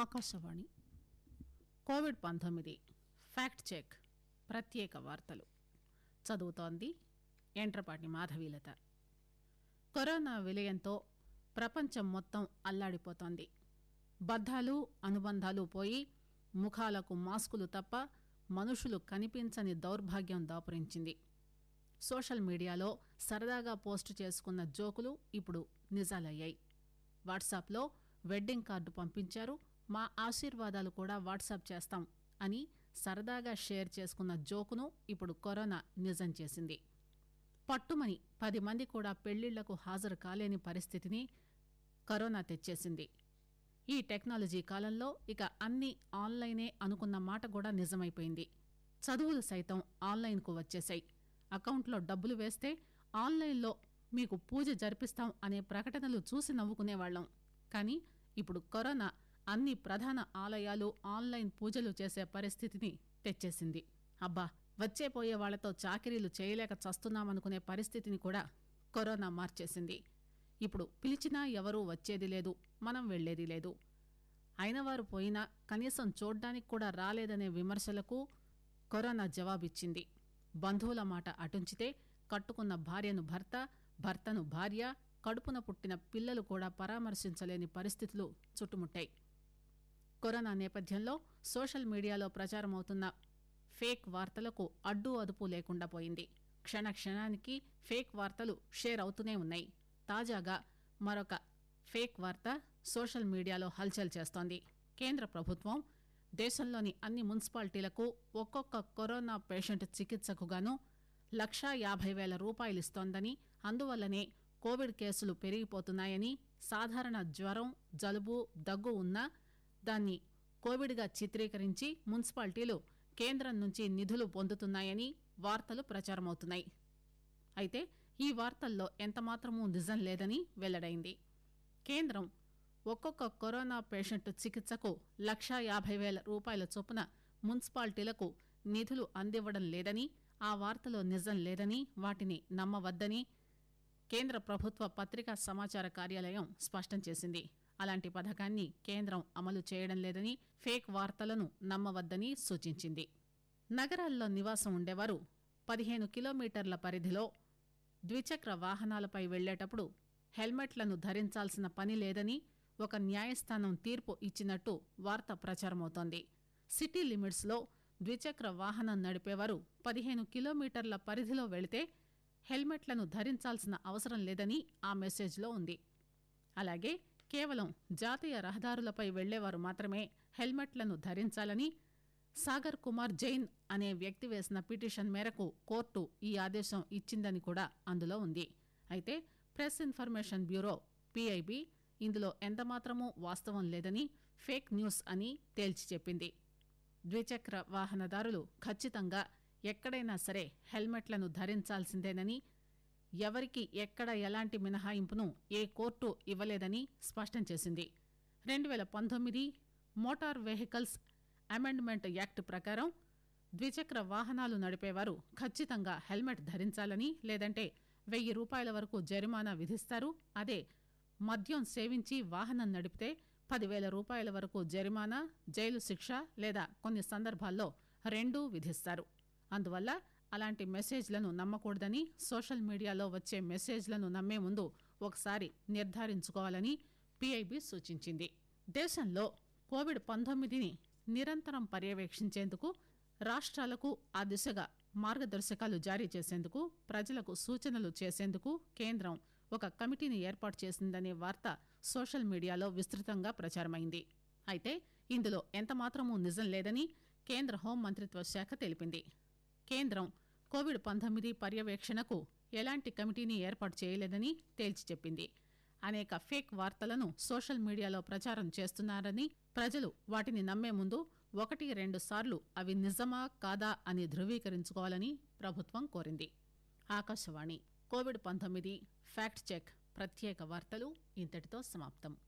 Akashvani Covid పంతొమ్మిది fact check ప్రత్యేక వార్తలు చదువుతోంది యంట్రపాటి మాధవీలత కరోనా విలయంతో ప్రపంచం మొత్తం అల్లాడిపోతోంది బద్దాలు అనుబంధాలు పోయి ముఖాలకు మాస్కులు తప్ప మనుషులు కనిపించని దౌర్భాగ్యం దాపురించింది సోషల్ మీడియాలో సరదాగా పోస్టు చేసుకున్న జోకులు ఇప్పుడు నిజాలయ్యాయి వాట్సాప్లో వెడ్డింగ్ కార్డు పంపించారు మా ఆశీర్వాదాలు కూడా వాట్సాప్ చేస్తాం అని సరదాగా షేర్ చేసుకున్న జోకును ఇప్పుడు కరోనా నిజం చేసింది పట్టుమని పది మంది కూడా పెళ్లిళ్లకు హాజరు కాలేని పరిస్థితిని కరోనా తెచ్చేసింది ఈ టెక్నాలజీ కాలంలో ఇక అన్ని ఆన్లైనే అనుకున్న మాట కూడా నిజమైపోయింది చదువులు సైతం ఆన్లైన్కు వచ్చేశాయి అకౌంట్లో డబ్బులు వేస్తే ఆన్లైన్లో మీకు పూజ జరిపిస్తాం అనే ప్రకటనలు చూసి నవ్వుకునేవాళ్లం కానీ ఇప్పుడు కరోనా అన్ని ప్రధాన ఆలయాలు ఆన్లైన్ పూజలు చేసే పరిస్థితిని తెచ్చేసింది అబ్బా పోయే వాళ్లతో చాకిరీలు చేయలేక చస్తున్నామనుకునే పరిస్థితిని కూడా కరోనా మార్చేసింది ఇప్పుడు పిలిచినా ఎవరూ వచ్చేది లేదు మనం వెళ్లేది లేదు అయినవారు పోయినా కనీసం చూడ్డానికి కూడా రాలేదనే విమర్శలకు కరోనా జవాబిచ్చింది బంధువుల మాట అటుంచితే కట్టుకున్న భార్యను భర్త భర్తను భార్య కడుపున పుట్టిన పిల్లలు కూడా పరామర్శించలేని పరిస్థితులు చుట్టుముట్టాయి కరోనా నేపథ్యంలో సోషల్ మీడియాలో ప్రచారమవుతున్న ఫేక్ వార్తలకు అడ్డు అదుపు లేకుండా పోయింది క్షణ క్షణానికి ఫేక్ వార్తలు షేర్ అవుతూనే ఉన్నాయి తాజాగా మరొక ఫేక్ వార్త సోషల్ మీడియాలో హల్చల్ చేస్తోంది కేంద్ర ప్రభుత్వం దేశంలోని అన్ని మున్సిపాలిటీలకు ఒక్కొక్క కరోనా పేషెంట్ చికిత్సకు గాను లక్షా యాభై వేల రూపాయలిస్తోందని అందువల్లనే కోవిడ్ కేసులు పెరిగిపోతున్నాయని సాధారణ జ్వరం జలుబు దగ్గు ఉన్నా దాన్ని కోవిడ్ గా చిత్రీకరించి మున్సిపాలిటీలు కేంద్రం నుంచి నిధులు పొందుతున్నాయని వార్తలు ప్రచారమవుతున్నాయి అయితే ఈ వార్తల్లో ఎంతమాత్రమూ నిజం లేదని వెల్లడైంది కేంద్రం ఒక్కొక్క కరోనా పేషెంట్ చికిత్సకు లక్షా యాభై వేల రూపాయల చొప్పున మున్సిపాలిటీలకు నిధులు అందివ్వడం లేదని ఆ వార్తలో నిజం లేదని వాటిని నమ్మవద్దని కేంద్ర ప్రభుత్వ పత్రికా సమాచార కార్యాలయం స్పష్టం చేసింది అలాంటి పథకాన్ని కేంద్రం అమలు చేయడం లేదని ఫేక్ వార్తలను నమ్మవద్దని సూచించింది నగరాల్లో నివాసం ఉండేవారు పదిహేను కిలోమీటర్ల పరిధిలో ద్విచక్ర వాహనాలపై వెళ్లేటప్పుడు హెల్మెట్లను ధరించాల్సిన పని లేదని ఒక న్యాయస్థానం తీర్పు ఇచ్చినట్టు వార్త ప్రచారమవుతోంది సిటీ లిమిట్స్లో ద్విచక్ర వాహనం నడిపేవారు పదిహేను కిలోమీటర్ల పరిధిలో వెళితే హెల్మెట్లను ధరించాల్సిన అవసరం లేదని ఆ మెసేజ్లో ఉంది అలాగే కేవలం జాతీయ రహదారులపై వెళ్లేవారు మాత్రమే హెల్మెట్లను ధరించాలని సాగర్ కుమార్ జైన్ అనే వ్యక్తి వేసిన పిటిషన్ మేరకు కోర్టు ఈ ఆదేశం ఇచ్చిందని కూడా అందులో ఉంది అయితే ప్రెస్ ఇన్ఫర్మేషన్ బ్యూరో పిఐబి ఇందులో ఎంతమాత్రమూ వాస్తవం లేదని ఫేక్ న్యూస్ అని తేల్చి చెప్పింది ద్విచక్ర వాహనదారులు ఖచ్చితంగా ఎక్కడైనా సరే హెల్మెట్లను ధరించాల్సిందేనని ఎవరికి ఎక్కడ ఎలాంటి మినహాయింపును ఏ కోర్టు ఇవ్వలేదని స్పష్టం చేసింది రెండు పేల పంతొమ్మిది మోటార్ వెహికల్స్ అమెండ్మెంట్ యాక్ట్ ప్రకారం ద్విచక్ర వాహనాలు నడిపేవారు ఖచ్చితంగా హెల్మెట్ ధరించాలని లేదంటే వెయ్యి రూపాయల వరకు జరిమానా విధిస్తారు అదే మద్యం సేవించి వాహనం నడిపితే పదివేల రూపాయల వరకు జరిమానా జైలు శిక్ష లేదా కొన్ని సందర్భాల్లో రెండూ విధిస్తారు అందువల్ల అలాంటి మెసేజ్లను నమ్మకూడదని సోషల్ మీడియాలో వచ్చే మెసేజ్లను నమ్మే ముందు ఒకసారి నిర్ధారించుకోవాలని పిఐబి సూచించింది దేశంలో కోవిడ్ పంతొమ్మిదిని నిరంతరం పర్యవేక్షించేందుకు రాష్ట్రాలకు ఆ దిశగా మార్గదర్శకాలు జారీ చేసేందుకు ప్రజలకు సూచనలు చేసేందుకు కేంద్రం ఒక కమిటీని ఏర్పాటు చేసిందనే వార్త సోషల్ మీడియాలో విస్తృతంగా ప్రచారమైంది అయితే ఇందులో ఎంతమాత్రమూ నిజం లేదని కేంద్ర హోం శాఖ తెలిపింది కేంద్రం కోవిడ్ పంతొమ్మిది పర్యవేక్షణకు ఎలాంటి కమిటీని ఏర్పాటు చేయలేదని తేల్చిచెప్పింది అనేక ఫేక్ వార్తలను సోషల్ మీడియాలో ప్రచారం చేస్తున్నారని ప్రజలు వాటిని నమ్మే ముందు ఒకటి రెండు సార్లు అవి నిజమా కాదా అని ధృవీకరించుకోవాలని ప్రభుత్వం కోరింది ఆకాశవాణి కోవిడ్ పంతొమ్మిది ఫ్యాక్ట్ చెక్ ప్రత్యేక వార్తలు ఇంతటితో సమాప్తం